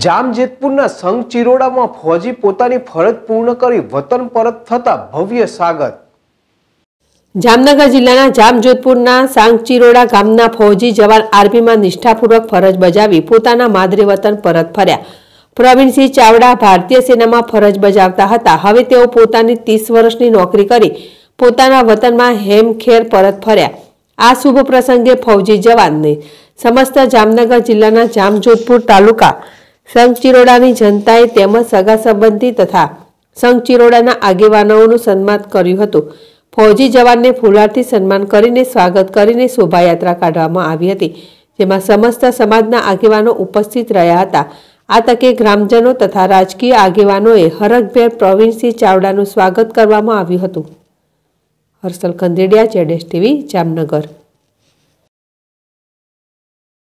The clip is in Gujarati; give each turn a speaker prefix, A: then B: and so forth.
A: જામજેતપુરના સંઘ ચિરોડામાં ફોજી પોતાની ફરજ પૂર્ણ કરી વતન પરત
B: થતા ભવ્ય સ્વાગત જામનગર જિલ્લાના જામજોધપુરના સાંગચિરોડા ગામના ફોજી જવાન આર્મીમાં નિષ્ઠાપૂર્વક ફરજ બજાવી પોતાના માદરે વતન પરત ફર્યા પ્રવીણસિંહ ચાવડા ભારતીય સેનામાં ફરજ બજાવતા હતા હવે તેઓ પોતાની ત્રીસ વર્ષની નોકરી કરી પોતાના વતનમાં હેમખેર પરત ફર્યા આ શુભ પ્રસંગે ફૌજી જવાનને સમસ્ત જામનગર જિલ્લાના જામજોધપુર તાલુકા સંઘ જનતાએ તેમજ સગા સંબંધી તથા સંઘ આગેવાનોનું સન્માન કર્યું હતું ફૌજી જવાનને ફુલારથી સન્માન કરીને સ્વાગત કરીને શોભાયાત્રા કાઢવામાં આવી હતી જેમાં સમસ્ત સમાજના આગેવાનો ઉપસ્થિત રહ્યા હતા આ તકે ગ્રામજનો તથા રાજકીય આગેવાનોએ હરખભેર પ્રવીણસિંહ ચાવડાનું સ્વાગત કરવામાં આવ્યું હતું હર્ષલ કંદેડિયા જેડેશ ટીવી જામનગર